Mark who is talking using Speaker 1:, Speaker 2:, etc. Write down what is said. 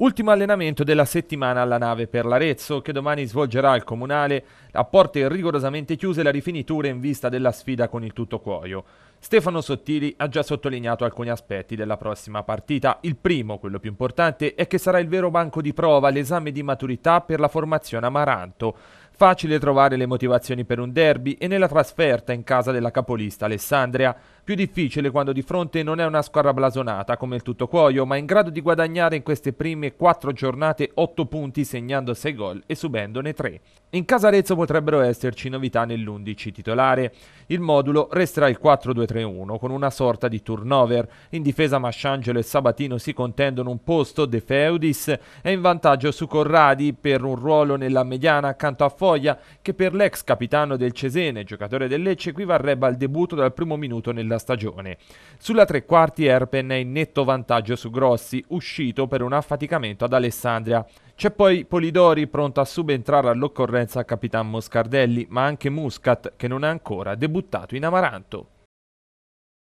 Speaker 1: Ultimo allenamento della settimana alla nave per l'Arezzo che domani svolgerà il comunale a porte rigorosamente chiuse la rifinitura in vista della sfida con il tutto cuoio. Stefano Sottili ha già sottolineato alcuni aspetti della prossima partita. Il primo, quello più importante, è che sarà il vero banco di prova l'esame di maturità per la formazione Amaranto. Facile trovare le motivazioni per un derby e nella trasferta in casa della capolista Alessandria. Più difficile quando di fronte non è una squadra blasonata come il tutto cuoio, ma in grado di guadagnare in queste prime 4 giornate 8 punti segnando 6 gol e subendone 3. In casa Arezzo potrebbero esserci novità nell'11 titolare. Il modulo resterà il 4-2-3-1 con una sorta di turnover. In difesa Masciangelo e Sabatino si contendono un posto, De Feudis è in vantaggio su Corradi per un ruolo nella mediana accanto a Foglia che per l'ex capitano del Cesene, giocatore del Lecce, equivarrebbe al debutto dal primo minuto nella della stagione. Sulla tre quarti Erpen è in netto vantaggio su Grossi, uscito per un affaticamento ad Alessandria. C'è poi Polidori pronto a subentrare all'occorrenza a Capitan Moscardelli, ma anche Muscat che non ha ancora debuttato in Amaranto.